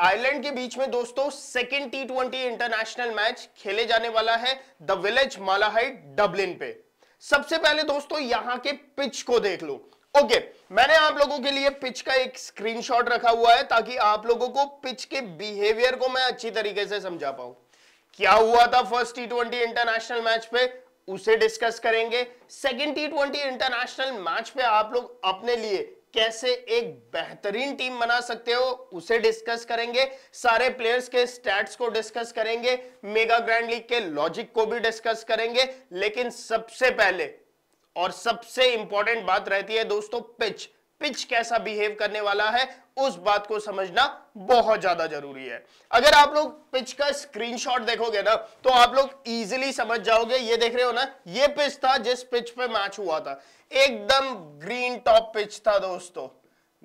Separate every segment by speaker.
Speaker 1: Ireland के बीच में दोस्तों second T twenty international match खेले जाने वाला है द विलेज मालाहाइट डबलिन पे सबसे पहले दोस्तों यहां के पिच को देख लो ओके okay, मैंने आप लोगों के लिए पिच का एक स्क्रीनशॉट रखा हुआ है ताकि आप लोगों को पिच के बिहेवियर को मैं अच्छी तरीके से समझा पाऊं क्या हुआ था फर्स्ट टी इंटरनेशनल मैच पे उसे डिस्कस करेंगे सेकेंड टी इंटरनेशनल मैच पे आप लोग अपने लिए कैसे एक बेहतरीन टीम बना सकते हो उसे डिस्कस करेंगे सारे प्लेयर्स के स्टैट्स को डिस्कस करेंगे मेगा ग्रैंड लीग के लॉजिक को भी डिस्कस करेंगे लेकिन सबसे पहले और सबसे इंपॉर्टेंट बात रहती है दोस्तों पिच पिच कैसा बिहेव करने वाला है उस बात को समझना बहुत ज्यादा जरूरी है अगर आप लोग पिच का स्क्रीनशॉट देखोगे ना तो आप लोग इजीली समझ जाओगे ये देख रहे हो ना ये पिच था जिस पिच पे मैच हुआ था एकदम ग्रीन टॉप पिच था दोस्तों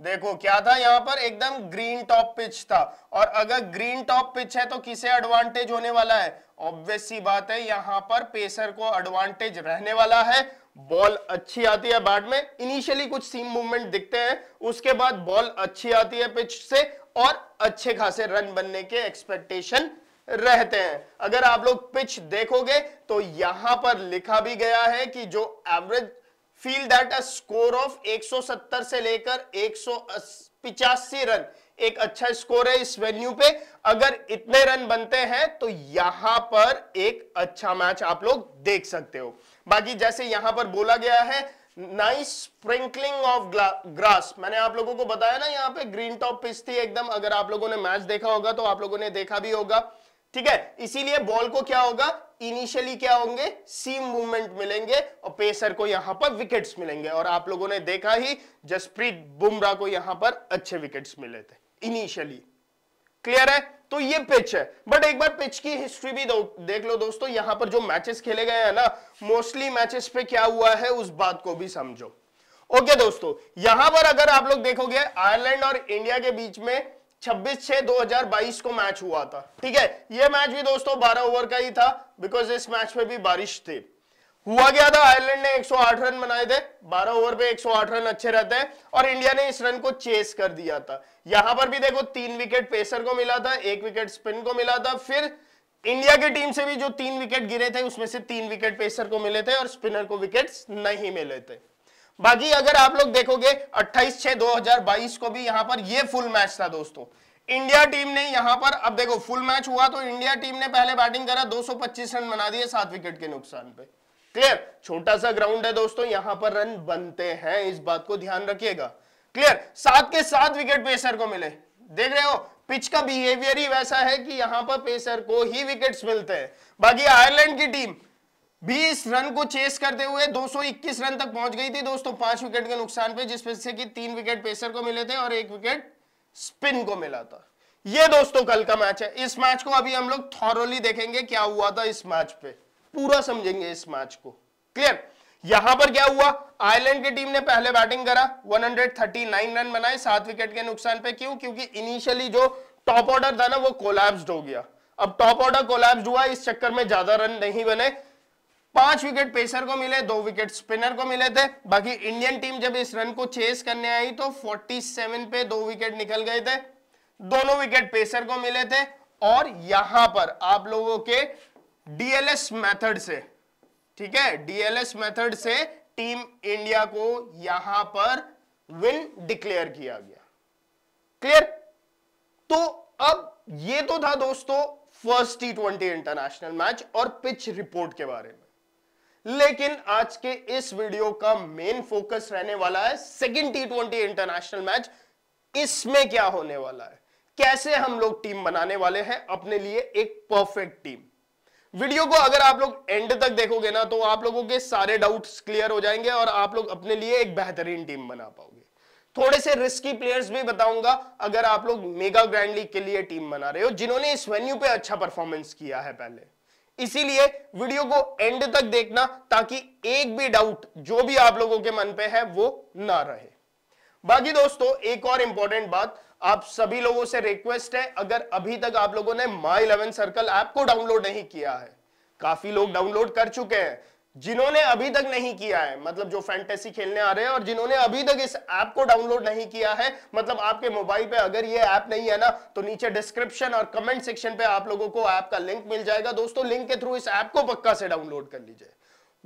Speaker 1: देखो क्या था यहां पर एकदम ग्रीन टॉप पिच था और अगर ग्रीन टॉप पिच है तो किसे एडवांटेज होने वाला है ऑब्वियस सी बात है यहां पर पेसर को एडवांटेज रहने वाला है बॉल अच्छी आती है बैट में इनिशियली कुछ सीम मूवमेंट दिखते हैं उसके बाद बॉल अच्छी आती है पिच से और अच्छे खासे रन बनने के एक्सपेक्टेशन रहते हैं अगर आप लोग पिच देखोगे तो यहां पर लिखा भी गया है कि जो average feel that a score of 170 से लेकर एक पिचासी रन एक अच्छा स्कोर है इस वेन्यू पे अगर इतने रन बनते हैं तो यहां पर एक अच्छा मैच आप लोग देख सकते हो बाकी जैसे यहां पर बोला गया है नाइस स्प्रिंकलिंग ऑफ ग्रास मैंने आप लोगों को बताया ना यहाँ पे ग्रीन टॉप पिच थी एकदम अगर आप लोगों ने मैच देखा होगा तो आप लोगों ने देखा भी होगा ठीक है इसीलिए बॉल को क्या होगा इनिशियली क्या होंगे सीम मूवमेंट मिलेंगे और पेसर को यहां पर विकेट्स मिलेंगे और आप लोगों ने देखा ही जसप्रीत बुमराह को यहां पर अच्छे विकेट्स मिले थे इनिशियली क्लियर है तो ये पिच है बट एक बार पिच की हिस्ट्री भी देख लो दोस्तों यहां पर जो मैचेस खेले गए हैं ना मोस्टली मैचेस पे क्या हुआ है उस बात को भी समझो ओके okay, दोस्तों यहां पर अगर आप लोग देखोगे आयरलैंड और इंडिया के बीच में 26 छह 2022 को मैच हुआ था ठीक है ये मैच भी दोस्तों 12 ओवर का ही था बिकॉज इस मैच में भी बारिश थी हुआ क्या था आयरलैंड ने 108 रन बनाए थे 12 ओवर पे 108 रन अच्छे रहते हैं और इंडिया ने इस रन को चेस कर दिया था यहां पर भी देखो तीन विकेट पेसर को मिला था एक विकेट स्पिन को मिला था फिर इंडिया की टीम से भी जो तीन विकेट गिरे थे उसमें से तीन विकेट पेसर को मिले थे और स्पिनर को विकेट नहीं मिले थे बाकी अगर आप लोग देखोगे अट्ठाईस छह दो को भी यहां पर ये फुल मैच था दोस्तों इंडिया टीम ने यहां पर अब देखो फुल मैच हुआ तो इंडिया टीम ने पहले बैटिंग करा 225 रन बना दिए सात विकेट के नुकसान पर क्लियर छोटा सा ग्राउंड है दोस्तों यहां पर रन बनते हैं इस बात को ध्यान रखिएगा क्लियर सात के सात विकेट पेसर को मिले देख रहे हो पिच का बिहेवियर ही वैसा है कि यहां पर पेसर को ही विकेट्स मिलते हैं बाकी आयरलैंड की टीम 20 रन को चेस करते हुए 221 रन तक पहुंच गई थी दोस्तों पांच विकेट के नुकसान पे जिसमें से कि तीन विकेट पेसर को मिले थे और एक विकेट स्पिन को मिला था ये दोस्तों कल का मैच है इस मैच को अभी हम लोग थॉरोली देखेंगे क्या हुआ था इस मैच पे पूरा समझेंगे इस मैच को क्लियर यहां पर क्या हुआ आयरलैंड की टीम ने पहले बैटिंग करा 139 रन बनाए सात विकेट के नुकसान पे क्यों क्योंकि इनिशियली जो टॉप ऑर्डर था ना वो कोलैप्स्ड हो गया अब टॉप ऑर्डर कोलैप्स्ड हुआ इस चक्कर में ज्यादा रन नहीं बने पांच विकेट पेसर को मिले दो विकेट स्पिनर को मिले थे बाकी इंडियन टीम जब इस रन को चेस करने आई तो फोर्टी पे दो विकेट निकल गए थे दोनों विकेट पेसर को मिले थे और यहां पर आप लोगों के डीएलएस मेथड से ठीक है डीएलएस मेथड से टीम इंडिया को यहां पर विन डिक्लेयर किया गया क्लियर तो अब ये तो था दोस्तों first T twenty international match और पिच रिपोर्ट के बारे में लेकिन आज के इस वीडियो का मेन फोकस रहने वाला है second T twenty international match इसमें क्या होने वाला है कैसे हम लोग टीम बनाने वाले हैं अपने लिए एक परफेक्ट टीम वीडियो को अगर आप लोग एंड तक देखोगे ना तो आप लोगों के सारे डाउट्स क्लियर हो जाएंगे और आप लोग अपने लिए एक बेहतरीन टीम बना पाओगे थोड़े से रिस्की प्लेयर्स भी बताऊंगा अगर आप लोग मेगा ग्रैंड लीग के लिए टीम बना रहे हो जिन्होंने इस वेन्यू पे अच्छा परफॉर्मेंस किया है पहले इसीलिए वीडियो को एंड तक देखना ताकि एक भी डाउट जो भी आप लोगों के मन पे है वो ना रहे बाकी दोस्तों एक और इंपॉर्टेंट बात आप सभी लोगों से रिक्वेस्ट है अगर अभी तक आप लोगों ने माई इलेवन सर्कल ऐप को डाउनलोड नहीं किया है काफी लोग डाउनलोड कर चुके हैं जिन्होंने अभी तक नहीं किया है मतलब जो फैंटेसी खेलने आ रहे हैं और जिन्होंने अभी तक इस ऐप को डाउनलोड नहीं किया है मतलब आपके मोबाइल पे अगर ये ऐप नहीं है ना तो नीचे डिस्क्रिप्शन और कमेंट सेक्शन पे आप लोगों को ऐप का लिंक मिल जाएगा दोस्तों लिंक के थ्रू इस ऐप को पक्का से डाउनलोड कर लीजिए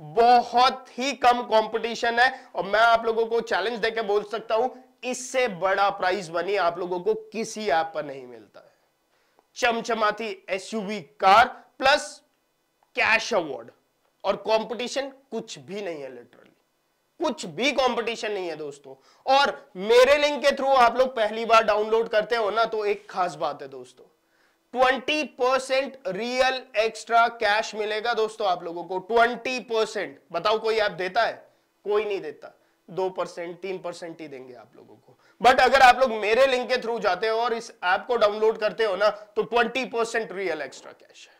Speaker 1: बहुत ही कम कंपटीशन है और मैं आप लोगों को चैलेंज देकर बोल सकता हूं इससे बड़ा प्राइस बनी आप लोगों को किसी ऐप पर नहीं मिलता है चमचमाती SUV car plus cash award और कंपटीशन कुछ भी नहीं है लिटरली कुछ भी कंपटीशन नहीं है दोस्तों और मेरे लिंक के थ्रू आप लोग पहली बार डाउनलोड करते हो ना तो एक खास बात है दोस्तों twenty percent real extra cash मिलेगा दोस्तों आप लोगों को ट्वेंटी परसेंट बताओ कोई ऐप देता है कोई नहीं देता दो परसेंट तीन परसेंट ही देंगे आप लोगों को बट अगर आप लोग मेरे लिंक के थ्रू जाते हो और इस ऐप को डाउनलोड करते हो ना तो twenty percent real extra cash है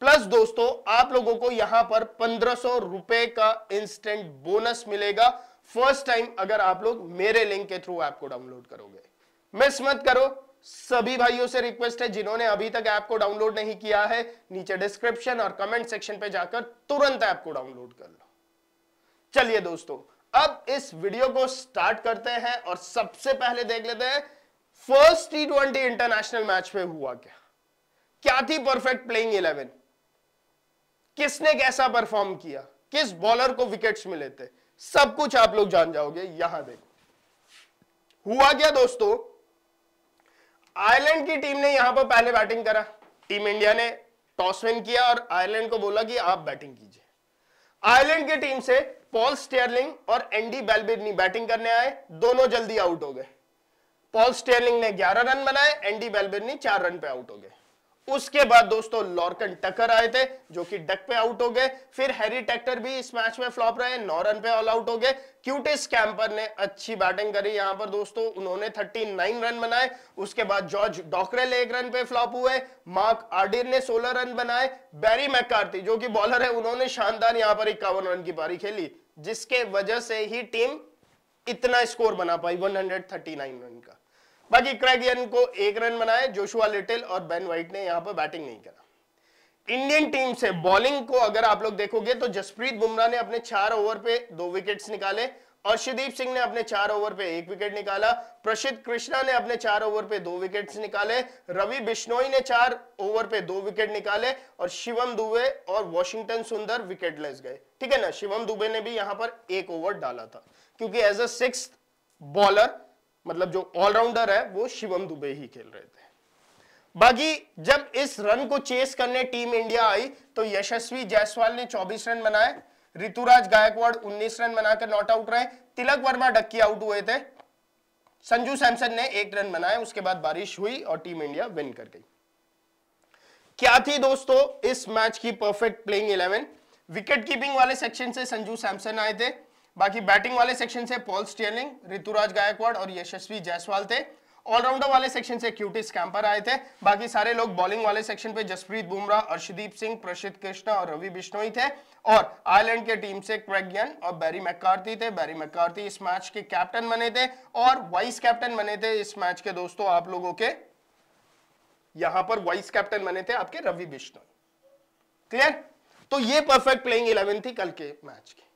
Speaker 1: प्लस दोस्तों आप लोगों को यहां पर पंद्रह सौ रुपए का इंस्टेंट बोनस मिलेगा फर्स्ट टाइम अगर आप लोग मेरे लिंक के थ्रू ऐप को डाउनलोड करोगे मिस मत करो सभी भाइयों से रिक्वेस्ट है जिन्होंने अभी तक ऐप को डाउनलोड नहीं किया है नीचे डिस्क्रिप्शन और कमेंट सेक्शन पे जाकर तुरंत ऐप को डाउनलोड कर लो चलिए दोस्तों अब इस वीडियो को स्टार्ट करते हैं और सबसे पहले देख लेते हैं first T twenty international match में हुआ क्या क्या थी परफेक्ट प्लेइंग इलेवन किसने कैसा परफॉर्म किया किस बॉलर को विकेट्स मिले थे सब कुछ आप लोग जान जाओगे यहां देखो हुआ क्या दोस्तों आयरलैंड की टीम ने यहां पर पहले बैटिंग करा टीम इंडिया ने टॉस विन किया और आयरलैंड को बोला कि आप बैटिंग कीजिए आयरलैंड की टीम से पॉल स्टेयरलिंग और एंडी बेलबिरनी बैटिंग करने आए दोनों जल्दी आउट हो गए पॉल स्टेयरलिंग ने 11 रन बनाए एंडी बेलबिरनी 4 रन पे आउट हो गए उसके बाद दोस्तों लॉर्कन टकर आए थे जो कि डक पे आउट हो गए फिर हैरी टेक्टर भी इस मैच में फ्लॉप रहे नौ रन पे ऑल आउट हो गए क्यूटिस कैंपर ने अच्छी बैटिंग करी यहां पर दोस्तों उन्होंने 39 रन बनाए उसके बाद जॉर्ज डॉकरेल एक रन पे फ्लॉप हुए मार्क आर्डिर ने 16 रन बनाए बैरी मैकार्थी जो कि बॉलर है उन्होंने शानदार यहां पर इक्यावन रन की पारी खेली जिसके वजह से ही टीम इतना स्कोर बना पाई वन रन का बाकी क्रैगियन को एक रन बनाए जोशुआ लिटिल और बेन व्हाइट ने यहां पर बैटिंग नहीं करा इंडियन टीम से बॉलिंग को अगर आप लोग देखोगे तो जसप्रीत बुमराह ने अपने चार ओवर पे दो विकेट्स निकाले अर्षदीप सिंह ने अपने चार ओवर पे एक विकेट निकाला प्रसिद्ध कृष्णा ने अपने चार ओवर पे दो विकेट्स निकाले रवि बिश्नोई ने चार ओवर पे दो विकेट निकाले और शिवम दुबे और वॉशिंगटन सुंदर विकेटलेस गए ठीक है ना शिवम दुबे ने भी यहां पर एक ओवर डाला था क्योंकि एज अ सिक्स बॉलर मतलब जो ऑलराउंडर है वो शिवम दुबे ही खेल रहे थे बाकी जब इस रन को चेस करने टीम इंडिया आई तो यशस्वी जायसवाल ने 24 रन बनाए ऋतुराज गायकवाड़ 19 रन बनाकर नॉट आउट रहे तिलक वर्मा डक्की आउट हुए थे संजू सैमसन ने एक रन बनाए उसके बाद बारिश हुई और टीम इंडिया विन कर गई क्या थी दोस्तों इस मैच की perfect playing eleven wicket keeping वाले सेक्शन से संजू सैमसन आए थे बाकी बैटिंग वाले सेक्शन से पॉल स्टेलिंग ऋतुराज गायकवाड़ और यशस्वी जायसवाल थे ऑलराउंडर वाले सेक्शन से क्यूटी स्कैम्पर आए थे बाकी सारे लोग बॉलिंग वाले सेक्शन पे जसप्रीत बुमराह अर्शदीप सिंह प्रसिद्ध कृष्णा और रवि बिश्नोई थे और आयरलैंड के टीम से क्रेगन और बैरी मैकार्थी थे बैरी मैकार्थी इस मैच के कैप्टन बने थे और वाइस कैप्टन बने थे इस मैच के दोस्तों आप लोगों के यहां पर वाइस कैप्टन बने थे आपके रवि बिश्नोई क्लियर तो ये परफेक्ट प्लेइंग इलेवन थी कल के मैच की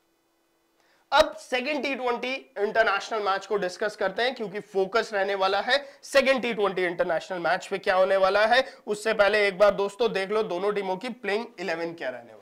Speaker 1: अब second T twenty international match को डिस्कस करते हैं क्योंकि फोकस रहने वाला है second T twenty international match पे क्या होने वाला है उससे पहले एक बार दोस्तों देख लो दोनों टीमों की प्लेइंग इलेवन क्या रहने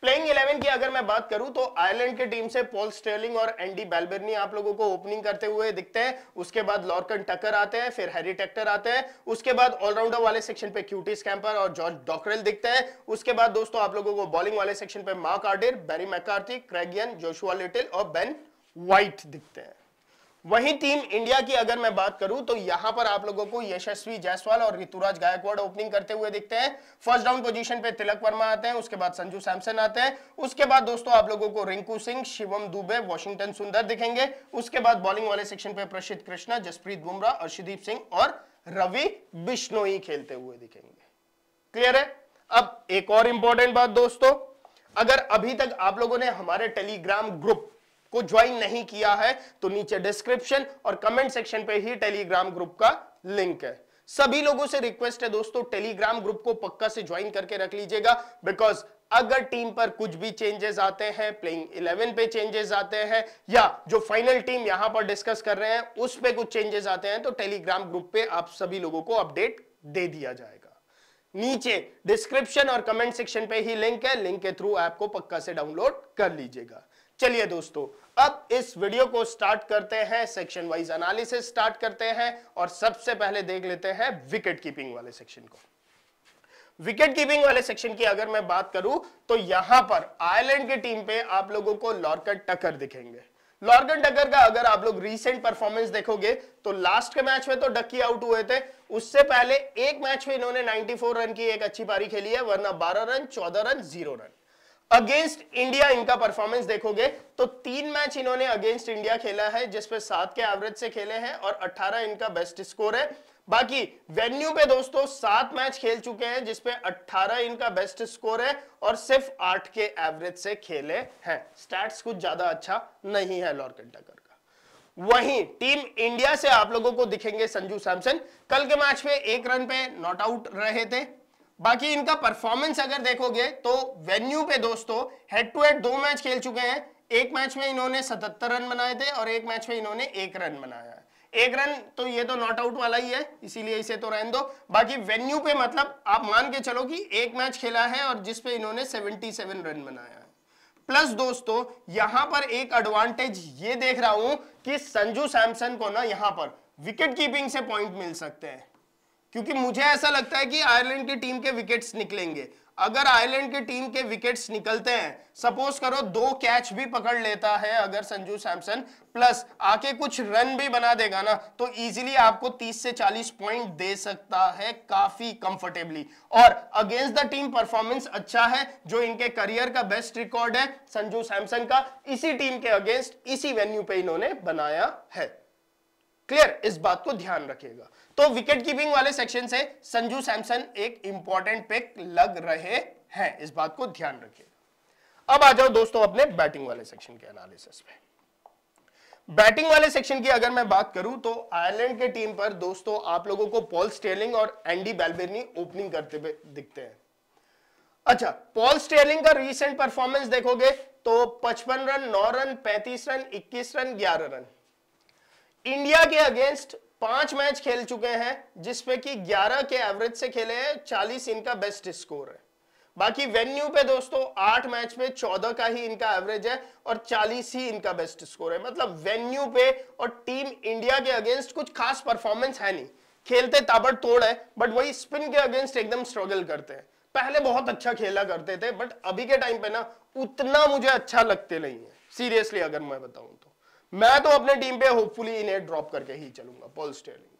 Speaker 1: प्लेइंग इलेवन की अगर मैं बात करूं तो आयरलैंड की टीम से पॉल स्टेलिंग और एंडी बेलबर्नी आप लोगों को ओपनिंग करते हुए दिखते हैं उसके बाद लॉर्कन टकर आते हैं फिर हैरी टेक्टर आते हैं उसके बाद ऑलराउंडर वाले सेक्शन पे क्यूटी स्कैम्पर और जॉर्ज डॉक्रेल दिखते हैं उसके बाद दोस्तों आप लोगों को बॉलिंग वाले सेक्शन पे Mark Adair Barry McCarthy Craig Young Joshua Little और बेन व्हाइट दिखते हैं वही टीम इंडिया की अगर मैं बात करूं तो यहां पर आप लोगों को यशस्वी जायसवाल और ऋतुराज गायकवाड़ ओपनिंग करते हुए दिखते हैं फर्स्ट राउंड पोजीशन पे तिलक वर्मा आते हैं उसके बाद संजू सैमसन आते हैं उसके बाद दोस्तों आप लोगों को रिंकू सिंह शिवम दुबे वॉशिंगटन सुंदर दिखेंगे उसके बाद बॉलिंग वाले सेक्शन पे प्रसिद्ध कृष्णा जसप्रीत बुमराह अर्षदीप सिंह और रवि बिश्नोई खेलते हुए दिखेंगे क्लियर है अब एक और इंपॉर्टेंट बात दोस्तों अगर अभी तक आप लोगों ने हमारे टेलीग्राम ग्रुप को ज्वाइन नहीं किया है तो नीचे डिस्क्रिप्शन और कमेंट सेक्शन पे ही टेलीग्राम ग्रुप का लिंक है सभी लोगों से रिक्वेस्ट है दोस्तों टेलीग्राम ग्रुप को पक्का से ज्वाइन करके रख लीजिएगा बिकॉज अगर टीम पर कुछ भी चेंजेस आते हैं प्लेइंग 11 पे चेंजेस आते हैं या जो फाइनल टीम यहां पर डिस्कस कर रहे हैं उस पे कुछ चेंजेस आते हैं तो टेलीग्राम ग्रुप पे आप सभी लोगों को अपडेट दे दिया जाएगा नीचे डिस्क्रिप्शन और कमेंट सेक्शन पे ही लिंक है लिंक के थ्रू ऐप को पक्का से डाउनलोड कर लीजिएगा चलिए दोस्तों अब इस वीडियो को स्टार्ट करते हैं सेक्शन वाइज एनालिसिस स्टार्ट करते हैं और सबसे पहले देख लेते हैं विकेट कीपिंग वाले सेक्शन को विकेट कीपिंग वाले सेक्शन की अगर मैं बात करूं तो यहां पर आयरलैंड की टीम पे आप लोगों को लॉर्कन टकर दिखेंगे लॉर्गन डगर का अगर आप लोग रीसेंट परफॉर्मेंस देखोगे तो लास्ट के मैच में तो डक्की आउट हुए थे उससे पहले एक मैच में इन्होंने 94 रन की एक अच्छी पारी खेली है वरना 12 run 14 run zero run against India इनका परफॉर्मेंस देखोगे तो तीन मैच इन्होंने अगेंस्ट इंडिया खेला है जिसपे सात के एवरेज से खेले हैं और अट्ठारह इनका बेस्ट स्कोर है बाकी वेन्यू पे दोस्तों सात मैच खेल चुके हैं जिसपे अट्ठारह इनका बेस्ट स्कोर है और सिर्फ आठ के एवरेज से खेले हैं स्टैट्स कुछ ज्यादा अच्छा नहीं है लॉर्ड का वहीं टीम इंडिया से आप लोगों को दिखेंगे संजू सैमसन कल के मैच में एक रन पे नॉट आउट रहे थे बाकी इनका परफॉर्मेंस अगर देखोगे तो वेन्यू पे दोस्तों हेड टू हेड दो मैच खेल चुके हैं एक मैच में इन्होंने सतहत्तर रन बनाए थे और एक मैच में इन्होंने एक रन बनाया है एक रन तो ये तो नॉट आउट वाला ही है इसीलिए इसे तो रहने दो बाकी वेन्यू पे मतलब आप मान के चलो कि एक मैच खेला है और जिसपे इन्होंने 77 रन बनाया है प्लस दोस्तों यहां पर एक एडवांटेज ये देख रहा हूं कि संजू सैमसन को ना यहां पर विकेट कीपिंग से पॉइंट मिल सकते हैं क्योंकि मुझे ऐसा लगता है कि आयरलैंड की टीम के विकेट्स निकलेंगे अगर आयरलैंड की टीम के विकेट्स निकलते हैं सपोज करो दो कैच भी पकड़ लेता है अगर संजू सैमसन प्लस आके कुछ रन भी बना देगा ना तो इजीली आपको 30 से 40 पॉइंट दे सकता है काफी कंफर्टेबली और अगेंस्ट द टीम परफॉर्मेंस अच्छा है जो इनके करियर का बेस्ट रिकॉर्ड है संजू सैमसन का इसी टीम के अगेंस्ट इसी वेन्यू पे इन्होंने बनाया है क्लियर इस बात को ध्यान रखिएगा तो विकेट कीपिंग वाले सेक्शन से संजू सैमसन एक इंपॉर्टेंट पिक लग रहे हैं इस बात को ध्यान रखिएगा अब आ जाओ दोस्तों अपने बैटिंग वाले सेक्शन के एनालिसिस में बैटिंग वाले सेक्शन की अगर मैं बात करूं तो आयरलैंड के टीम पर दोस्तों आप लोगों को पॉल स्टेलिंग और एंडी बैलबेरनी ओपनिंग करते हुए दिखते हैं अच्छा पॉल स्टेलिंग का रिसेंट परफॉर्मेंस देखोगे तो 55 run 9 run 35 run 21 run 11 run India के अगेंस्ट पांच मैच खेल चुके हैं जिसपे कि 11 के एवरेज से खेले हैं चालीस इनका बेस्ट स्कोर है बाकी वेन्यू पे दोस्तों आठ मैच में चौदह का ही इनका एवरेज है और चालीस ही इनका बेस्ट स्कोर है मतलब वेन्यू पे और टीम इंडिया के अगेंस्ट कुछ खास परफॉर्मेंस है नहीं खेलते ताबड़ तोड़ है बट वही स्पिन के अगेंस्ट एकदम स्ट्रगल करते हैं पहले बहुत अच्छा खेला करते थे बट अभी के टाइम पे ना उतना मुझे अच्छा लगते नहीं है सीरियसली अगर मैं बताऊं तो मैं तो अपने टीम पे होपफुली इन्हें ड्रॉप करके ही चलूंगा पॉल स्टेलिंग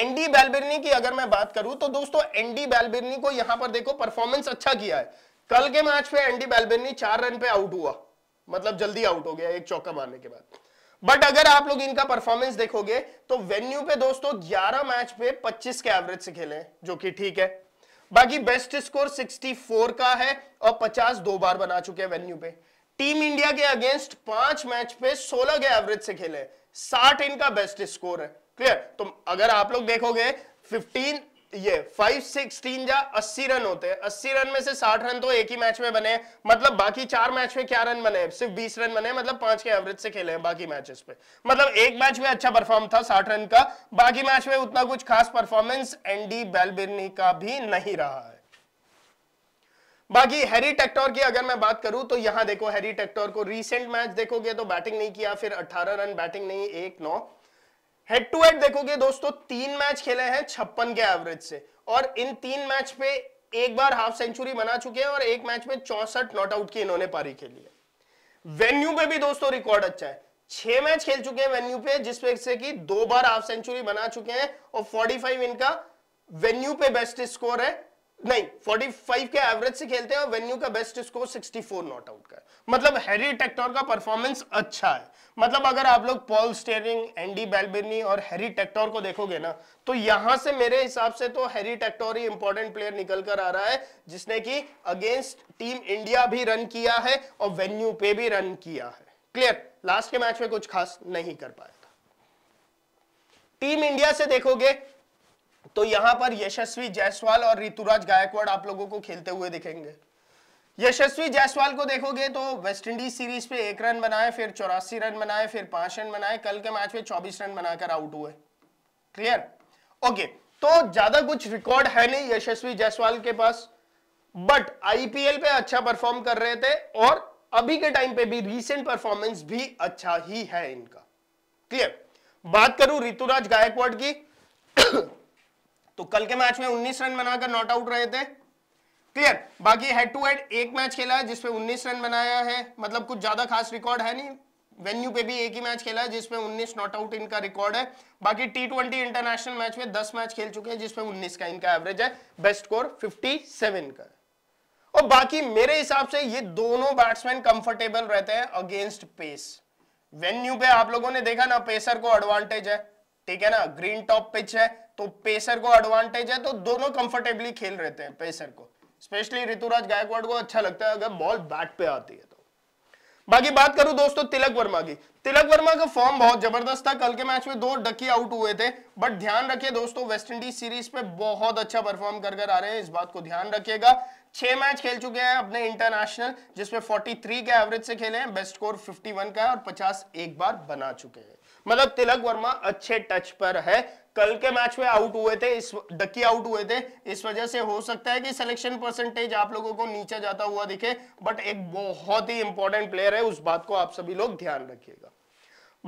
Speaker 1: एनडी बेलबिरनी की अगर मैं बात करूं तो दोस्तों एनडी बेलबिरनी को यहां पर देखो परफॉर्मेंस अच्छा किया है कल के मैच पे एनडी बेलबिरनी चार रन पे आउट हुआ मतलब जल्दी आउट हो गया एक चौका मारने के बाद बट अगर आप लोग इनका परफॉर्मेंस देखोगे तो वेन्यू पे दोस्तों ग्यारह मैच पे पच्चीस के एवरेज से खेले जो कि ठीक है बाकी बेस्ट स्कोर सिक्सटी का है और पचास दो बार बना चुके हैं वेन्यू पे टीम इंडिया के अगेंस्ट पांच मैच पे सोलह के एवरेज से खेले साठ इनका बेस्ट स्कोर है क्लियर तो अगर आप लोग देखोगे फिफ्टीन ये फाइव सिक्सटीन या अस्सी रन होते हैं अस्सी रन में से साठ रन तो एक ही मैच में बने मतलब बाकी चार मैच में क्या रन बने सिर्फ बीस रन बने मतलब पांच के एवरेज से खेले हैं बाकी मैचेस पे मतलब एक मैच में अच्छा परफॉर्म था साठ रन का बाकी मैच में उतना कुछ खास परफॉर्मेंस एंडी बेलबिर्नी का भी नहीं रहा है बाकी हैरी टेक्टोर की अगर मैं बात करूं तो यहां देखो हैरी टेक्टोर को रीसेंट मैच देखोगे तो बैटिंग नहीं किया फिर 18 रन बैटिंग नहीं एक नौ हेड टू हेड देखोगे दोस्तों तीन मैच खेले हैं छप्पन के एवरेज से और इन तीन मैच पे एक बार हाफ सेंचुरी बना चुके हैं और एक मैच में चौसठ नॉट आउट की इन्होंने पारी खेली है वेन्यू पे भी दोस्तों रिकॉर्ड अच्छा है छह मैच खेल चुके हैं वेन्यू पे वजह से कि दो बार हाफ सेंचुरी बना चुके हैं और 45 इनका वेन्यू पे बेस्ट स्कोर है नहीं 45 के एवरेज से खेलते हैं और वेन्यू का बेस्ट स्कोर 64 नॉट आउट का है मतलब हैरी टेक्टोर का परफॉर्मेंस अच्छा है मतलब अगर आप लोग पॉल स्टेरिंग एंडी बेलबिनी और हैरी टेक्टोर को देखोगे ना तो यहां से मेरे हिसाब से तो हैरी टेक्टोर ही इंपॉर्टेंट प्लेयर निकल कर आ रहा है जिसने की अगेंस्ट टीम इंडिया भी रन किया है और वेन्यू पे भी रन किया है क्लियर लास्ट के मैच में कुछ खास नहीं कर पाया टीम इंडिया से देखोगे तो यहां पर यशस्वी जायसवाल और ऋतुराज गायकवाड़ आप लोगों को खेलते हुए दिखेंगे यशस्वी जायसवाल को देखोगे तो वेस्टइंडीज सीरीज पे एक रन बनाए फिर चौरासी रन बनाए फिर पांच रन बनाए कल के मैच में चौबीस रन बनाकर आउट हुए क्लियर ओके तो ज्यादा कुछ रिकॉर्ड है नहीं यशस्वी जायसवाल के पास बट आईपीएल पे अच्छा परफॉर्म कर रहे थे और अभी के टाइम पे भी रीसेंट परफॉर्मेंस भी अच्छा ही है इनका क्लियर बात करूं ऋतुराज गायकवाड़ की तो कल के मैच में 19 रन बनाकर नॉट आउट रहे थे क्लियर बाकी हेड टू हेड एक मैच खेला है जिसपे 19 रन बनाया है मतलब कुछ ज्यादा खास रिकॉर्ड है नहीं वेन्यू पे भी एक ही मैच खेला है जिसमें 19 नॉट आउट इनका रिकॉर्ड है बाकी टी ट्वेंटी इंटरनेशनल मैच में 10 मैच खेल चुके हैं जिसमें 19 का इनका एवरेज है बेस्ट स्कोर 57 का और बाकी मेरे हिसाब से ये दोनों बैट्समैन कंफर्टेबल रहते हैं अगेंस्ट पेस वेन्यू पे आप लोगों ने देखा ना पेसर को एडवांटेज है ठीक है ना ग्रीन टॉप पिच है तो पेसर को एडवांटेज है तो दोनों कंफर्टेबली खेल रहते हैं पेसर को स्पेशली ऋतुराज गायकवाड़ को अच्छा लगता है अगर बॉल बैट पे आती है तो बाकी बात करूं दोस्तों तिलक वर्मा की तिलक वर्मा का फॉर्म बहुत जबरदस्त था कल के मैच में दो डकी आउट हुए थे बट ध्यान रखिए दोस्तों वेस्ट इंडीज सीरीज पे बहुत अच्छा परफॉर्म कर कर आ रहे हैं इस बात को ध्यान रखिएगा छह मैच खेल चुके हैं अपने इंटरनेशनल जिसमें 43 के एवरेज से खेले हैं बेस्ट स्कोर 51 का है और 50 एक बार बना चुके हैं मतलब तिलक वर्मा अच्छे टच पर है कल के मैच में आउट हुए थे इस डकी आउट हुए थे इस वजह से हो सकता है कि सिलेक्शन परसेंटेज आप लोगों को नीचे जाता हुआ दिखे बट एक बहुत ही इंपॉर्टेंट प्लेयर है उस बात को आप सभी लोग ध्यान रखिएगा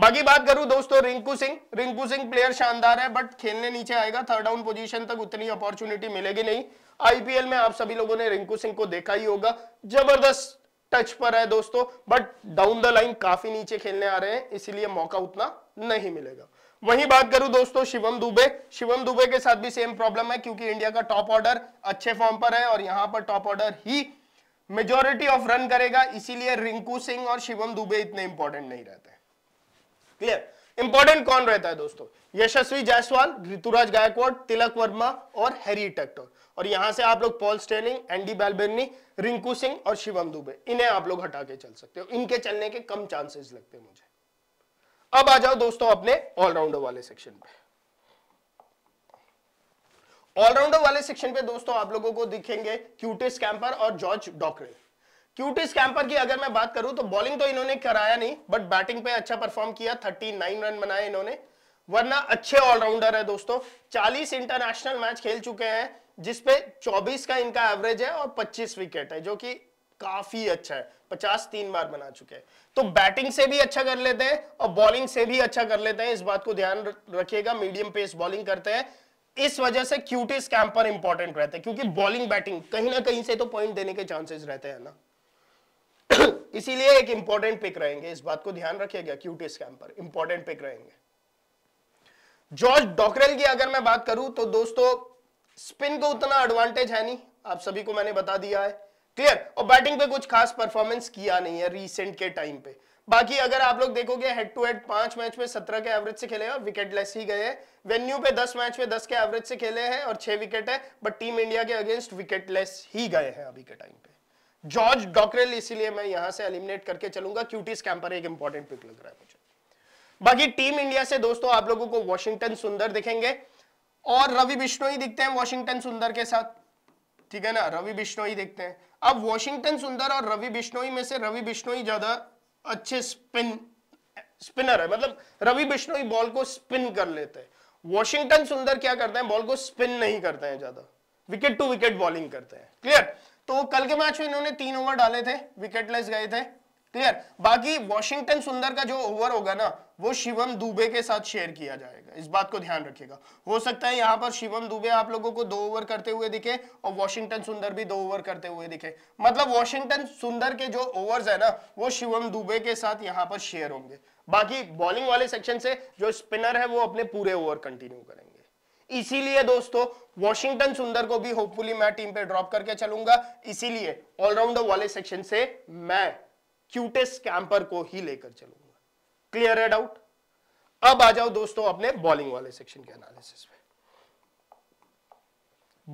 Speaker 1: बाकी बात करूं दोस्तों रिंकू सिंह रिंकू सिंह प्लेयर शानदार है बट खेलने नीचे आएगा थर्ड डाउन पोजीशन तक उतनी अपॉर्चुनिटी मिलेगी नहीं आईपीएल में आप सभी लोगों ने रिंकू सिंह को देखा ही होगा जबरदस्त टच पर है दोस्तों बट डाउन द लाइन काफी नीचे खेलने आ रहे हैं इसीलिए मौका उतना नहीं मिलेगा वहीं बात करूं दोस्तों शिवम दुबे शिवम दुबे के साथ भी सेम प्रॉब्लम है क्योंकि इंडिया का टॉप ऑर्डर अच्छे फॉर्म पर है और यहां पर टॉप ऑर्डर ही मेजोरिटी ऑफ रन करेगा इसीलिए रिंकू सिंह और शिवम दुबे इतने इंपॉर्टेंट नहीं रहते क्लियर इंपॉर्टेंट कौन रहता है दोस्तों यशस्वी जायसवाल ऋतुराज गायकवाड तिलक वर्मा और हैरी टेक्टोर और यहां से आप लोग Paul Stirling Andy Balbirnie Rinku Singh और शिवम दुबे इन्हें आप लोग हटा के चल सकते हो इनके चलने के कम चांसेस लगते हैं मुझे अब आ जाओ दोस्तों अपने ऑलराउंडर वाले सेक्शन पे ऑलराउंडर वाले सेक्शन पे दोस्तों आप लोगों को दिखेंगे क्यूटिस कैंपर और जॉर्ज डॉकरे क्यूटिस कैंपर की अगर मैं बात करूं तो बॉलिंग तो इन्होंने कराया नहीं बट बैटिंग पे अच्छा परफॉर्म किया 39 रन बनाए इन्होंने वरना अच्छे ऑलराउंडर है दोस्तों 40 इंटरनेशनल मैच खेल चुके हैं जिसपे 24 का इनका एवरेज है और 25 विकेट है जो कि काफी अच्छा है पचास तीन बार बना चुके हैं तो बैटिंग से भी अच्छा कर लेते हैं और बॉलिंग से भी अच्छा कर लेते हैं इस बात को ध्यान रखिएगा मीडियम पेस बॉलिंग करते हैं इस वजह से क्यूटी स्कैम्पर इंपॉर्टेंट रहते हैं क्योंकि बॉलिंग बैटिंग कहीं ना कहीं से तो पॉइंट देने के चांसेस रहते हैं ना इसीलिए एक इंपॉर्टेंट पिक रहेंगे इस बात को ध्यान रखिएगा क्यूटी स्कैम्पर इंपॉर्टेंट पिक रहेंगे जॉर्ज डॉकरेल की अगर मैं बात करूं तो दोस्तों स्पिन को तो उतना एडवांटेज है नहीं आप सभी को मैंने बता दिया है क्लियर और बैटिंग पे कुछ खास परफॉर्मेंस किया नहीं है रिसेंट के टाइम पे बाकी अगर आप लोग देखोगे हेड टू हेड पांच मैच में सत्रह के एवरेज से खेले और लेस ही गए वेन्यू पे दस मैच में दस के एवरेज से खेले हैं और छह विकेट है बट टीम इंडिया के अगेंस्ट लेस ही गए हैं अभी के टाइम पे जॉर्ज डॉक्रेल इसीलिए मैं यहां से एलिमिनेट करके चलूंगा क्यूटी स्कैम्पर एक इंपॉर्टेंट पिक लग रहा है मुझे बाकी टीम इंडिया से दोस्तों आप लोगों को वॉशिंगटन सुंदर दिखेंगे और रवि बिश्नोई दिखते हैं वॉशिंगटन सुंदर के साथ ठीक है ना रवि बिश्नोई दिखते हैं अब वॉशिंगटन सुंदर और रवि बिश्नोई में से रवि बिश्नोई ज्यादा अच्छे स्पिन स्पिनर है मतलब रवि बिश्नोई बॉल को स्पिन कर लेते हैं वॉशिंगटन सुंदर क्या करते हैं बॉल को स्पिन नहीं करते हैं ज्यादा विकेट टू विकेट बॉलिंग करते हैं क्लियर तो कल के मैच में इन्होंने तीन ओवर डाले थे विकेटलेस गए थे क्लियर बाकी वॉशिंगटन सुंदर का जो ओवर होगा ना वो शिवम दुबे के साथ शेयर किया जाएगा इस बात को ध्यान रखिएगा हो सकता है यहाँ पर शिवम दुबे आप लोगों को दो ओवर करते हुए दिखे और वॉशिंगटन सुंदर भी दो ओवर करते हुए दिखे मतलब वॉशिंगटन सुंदर के जो ओवर है ना वो शिवम दुबे के साथ यहाँ पर शेयर होंगे बाकी बॉलिंग वाले सेक्शन से जो स्पिनर है वो अपने पूरे ओवर कंटिन्यू करेंगे इसीलिए दोस्तों वॉशिंगटन सुंदर को भी होपफुली मैं टीम पे ड्रॉप करके चलूंगा इसीलिए ऑलराउंडर वाले सेक्शन से मैं क्यूटेस्ट कैंपर को ही लेकर चलूंगा क्लियर है डाउट अब आ जाओ दोस्तों अपने बॉलिंग वाले सेक्शन के एनालिसिस में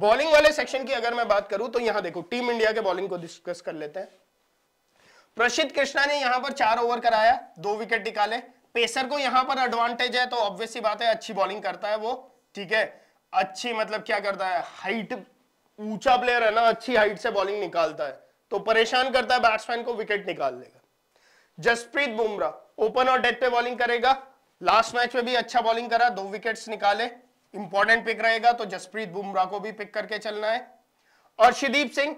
Speaker 1: बॉलिंग वाले सेक्शन की अगर मैं बात करूं तो यहां देखो टीम इंडिया के बॉलिंग को डिस्कस कर लेते हैं प्रसिद्ध कृष्णा ने यहां पर चार ओवर कराया दो विकेट निकाले पेसर को यहां पर एडवांटेज है तो ऑब्वियस सी बात है अच्छी बॉलिंग करता है वो ठीक है अच्छी मतलब क्या करता है हाइट ऊंचा प्लेयर है ना अच्छी हाइट से बॉलिंग निकालता है तो परेशान करता है बैट्समैन को विकेट निकाल देगा जसप्रीत बुमराह ओपन और डेथ पे बॉलिंग करेगा लास्ट मैच में भी अच्छा बॉलिंग करा दो विकेट्स निकाले इंपॉर्टेंट पिक रहेगा तो जसप्रीत बुमराह को भी पिक करके चलना है और शिदीप सिंह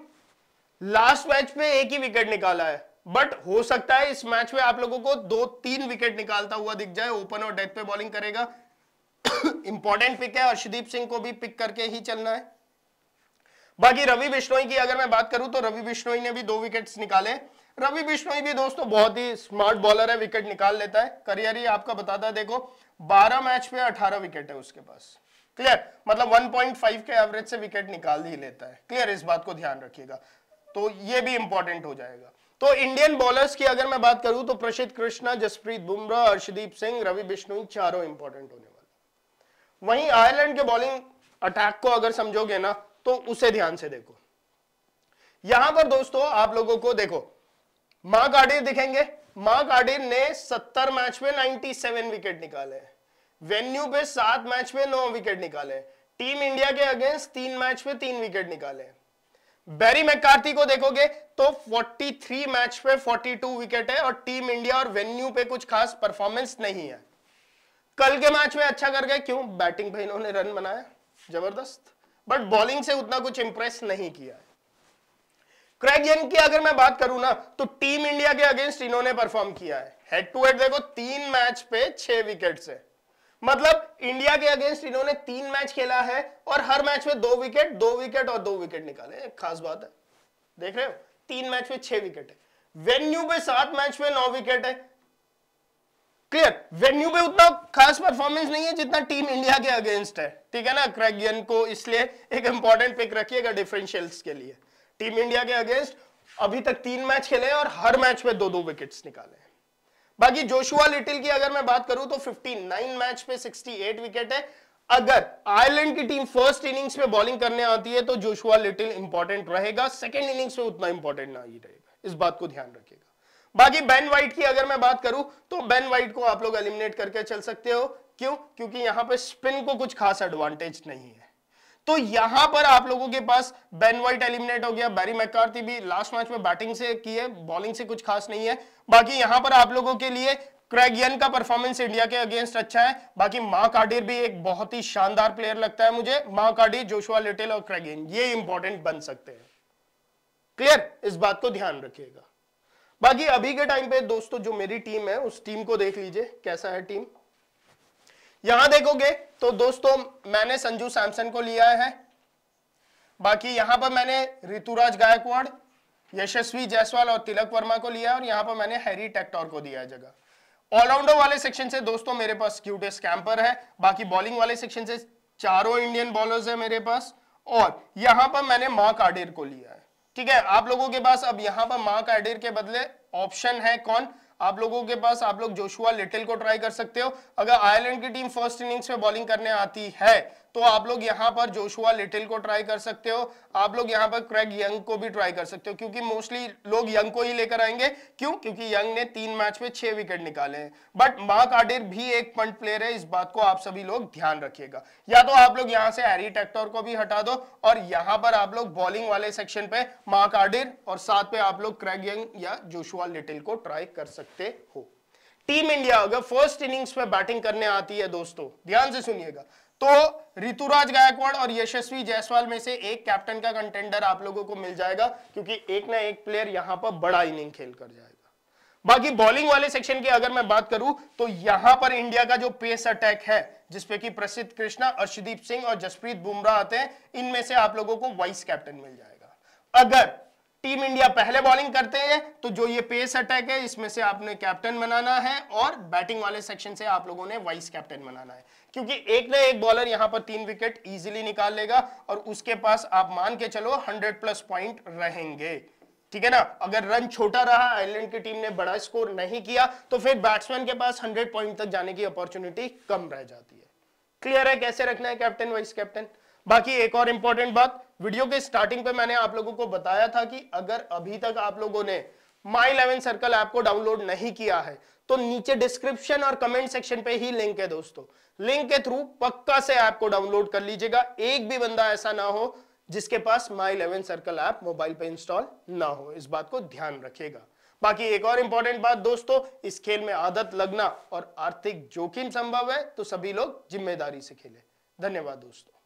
Speaker 1: लास्ट मैच में एक ही विकेट निकाला है बट हो सकता है इस मैच में आप लोगों को दो तीन विकेट निकालता हुआ दिख जाए ओपन और डेथ पे बॉलिंग करेगा इंपॉर्टेंट पिक है और शिदीप सिंह को भी पिक करके ही चलना है बाकी रवि बिश्नोई की अगर मैं बात करूं तो रवि बिश्नोई ने भी दो विकेट्स निकाले रवि बिश्नोई भी दोस्तों बहुत ही स्मार्ट बॉलर है विकेट निकाल लेता है करियर ही आपका बताता है देखो 12 मैच में 18 विकेट है उसके पास क्लियर मतलब 1.5 के एवरेज से विकेट निकाल ही लेता है क्लियर इस बात को ध्यान रखिएगा तो ये भी इंपॉर्टेंट हो जाएगा तो इंडियन बॉलर्स की अगर मैं बात करूं तो प्रसिद्ध कृष्णा जसप्रीत बुमराह अर्शदीप सिंह रवि बिश्नोई चारों इंपॉर्टेंट होने वाले वहीं आयरलैंड के बॉलिंग अटैक को अगर समझोगे ना तो उसे ध्यान से देखो यहां पर दोस्तों आप लोगों को देखो मार्क आडिर दिखेंगे मार्क आडिर ने 70 मैच में 97 विकेट निकाले वेन्यू पे सात मैच में नौ विकेट निकाले टीम इंडिया के अगेंस्ट तीन मैच में तीन विकेट निकाले बैरी मैकार्थी को देखोगे तो 43 मैच पे 42 विकेट है और टीम इंडिया और वेन्यू पे कुछ खास परफॉर्मेंस नहीं है कल के मैच में अच्छा कर गए क्यों बैटिंग पे इन्होंने रन बनाया जबरदस्त बट बॉलिंग से उतना कुछ इंप्रेस नहीं किया है क्रेग यंग की अगर मैं बात करूं ना तो टीम इंडिया के अगेंस्ट इन्होंने परफॉर्म किया है हेड टू हेड देखो तीन मैच पे छह विकेट से मतलब इंडिया के अगेंस्ट इन्होंने तीन मैच खेला है और हर मैच में दो विकेट दो विकेट और दो विकेट निकाले खास बात है देख रहे हो तीन मैच में छह विकेट है वेन्यू पे सात मैच में नौ विकेट है क्लियर वेन्यू पे उतना खास परफॉर्मेंस नहीं है जितना टीम इंडिया के अगेंस्ट है ठीक है ना क्रेगियन को इसलिए एक इंपॉर्टेंट पिक रखिएगा डिफरेंशियल्स के लिए टीम इंडिया के अगेंस्ट अभी तक तीन मैच खेले और हर मैच में दो दो विकेट्स निकाले हैं बाकी जोशुआ लिटिल की अगर मैं बात करूं तो 59 मैच पे 68 विकेट है अगर आयरलैंड की टीम फर्स्ट इनिंग्स में बॉलिंग करने आती है तो जोशुआ लिटिल इंपॉर्टेंट रहेगा सेकेंड इनिंग्स में उतना इंपॉर्टेंट नहीं रहेगा इस बात को ध्यान रखिएगा बाकी बेन वाइट की अगर मैं बात करूं तो बेन वाइट को आप लोग एलिमिनेट करके चल सकते हो क्यों क्योंकि यहां पर स्पिन को कुछ खास एडवांटेज नहीं है तो यहां पर आप लोगों के पास बेन वाइट एलिमिनेट हो गया बैरी मैकार्थी भी लास्ट मैच में बैटिंग से की है बॉलिंग से कुछ खास नहीं है बाकी यहां पर आप लोगों के लिए क्रेगियन का परफॉर्मेंस इंडिया के अगेंस्ट अच्छा है बाकी मार्क आडिर भी एक बहुत ही शानदार प्लेयर लगता है मुझे मार्क आडिर जोशुआ लिटिल और क्रेगियन ये इंपॉर्टेंट बन सकते हैं क्लियर इस बात को ध्यान रखिएगा बाकी अभी के टाइम पे दोस्तों जो मेरी टीम है उस टीम को देख लीजिए कैसा है टीम यहां देखोगे तो दोस्तों मैंने संजू सैमसन को लिया है बाकी यहां पर मैंने ऋतुराज गायकवाड़ यशस्वी जायसवाल और तिलक वर्मा को लिया और यहां पर मैंने हैरी टेक्टोर को दिया है जगह ऑलराउंडर वाले सेक्शन से दोस्तों मेरे पास क्यूटेस कैंपर है बाकी बॉलिंग वाले सेक्शन से चारों इंडियन बॉलर्स है मेरे पास और यहां पर मैंने मार्क आडेर को लिया है ठीक है आप लोगों के पास अब यहाँ पर मार्क एडिर के बदले ऑप्शन है कौन आप लोगों के पास आप लोग जोशुआ लिटिल को ट्राई कर सकते हो अगर आयरलैंड की टीम फर्स्ट इनिंग्स में बॉलिंग करने आती है तो आप लोग यहाँ पर जोशुआ लिटिल को ट्राई कर सकते हो आप लोग यहाँ पर क्रैग यंग को भी ट्राई कर सकते हो क्योंकि मोस्टली लोग यंग को ही लेकर आएंगे क्यों क्योंकि यंग ने तीन मैच में छह विकेट निकाले हैं बट मार्क आडिर भी एक पंट प्लेयर है इस बात को आप सभी लोग ध्यान रखिएगा या तो आप लोग यहाँ से हैरी टेक्टोर को भी हटा दो और यहाँ पर आप लोग बॉलिंग वाले सेक्शन पे मार्क आडिर और साथ पे आप लोग क्रैग यंग या जोशुआ लिटिल को ट्राई कर सकते हो टीम इंडिया अगर फर्स्ट इनिंग्स में बैटिंग करने आती है दोस्तों ध्यान से सुनिएगा तो ऋतुराज गायकवाड़ और यशस्वी जायसवाल में से एक कैप्टन का कंटेंडर आप लोगों को मिल जाएगा क्योंकि एक ना एक प्लेयर यहां पर बड़ा इनिंग खेल कर जाएगा बाकी बॉलिंग वाले सेक्शन की अगर मैं बात करूं तो यहां पर इंडिया का जो पेस अटैक है जिसपे की प्रसिद्ध कृष्णा अर्शदीप सिंह और जसप्रीत बुमराह आते हैं इनमें से आप लोगों को वाइस कैप्टन मिल जाएगा अगर टीम इंडिया पहले बॉलिंग करते हैं तो जो ये पेस अटैक है इसमें से आपने कैप्टन बनाना है और बैटिंग वाले सेक्शन से आप लोगों ने वाइस कैप्टन बनाना है क्योंकि एक ना एक बॉलर यहां पर तीन विकेट इजीली निकाल लेगा और उसके पास आप मान के चलो हंड्रेड प्लस पॉइंट रहेंगे ठीक है ना अगर रन छोटा रहा आयरलैंड की टीम ने बड़ा स्कोर नहीं किया तो फिर बैट्समैन के पास हंड्रेड पॉइंट तक जाने की अपॉर्चुनिटी कम रह जाती है क्लियर है कैसे रखना है कैप्टन वाइस कैप्टन बाकी एक और इंपॉर्टेंट बात वीडियो के स्टार्टिंग पे मैंने आप लोगों को बताया था कि अगर अभी तक आप लोगों ने माई इलेवन सर्कल ऐप को डाउनलोड नहीं किया है तो नीचे डिस्क्रिप्शन और कमेंट सेक्शन पे ही लिंक है दोस्तों लिंक के थ्रू पक्का से ऐप को डाउनलोड कर लीजिएगा एक भी बंदा ऐसा ना हो जिसके पास My eleven circle app mobile पे इंस्टॉल ना हो इस बात को ध्यान रखेगा बाकी एक और इंपॉर्टेंट बात दोस्तों इस खेल में आदत लगना और आर्थिक जोखिम संभव है तो सभी लोग जिम्मेदारी से खेले धन्यवाद दोस्तों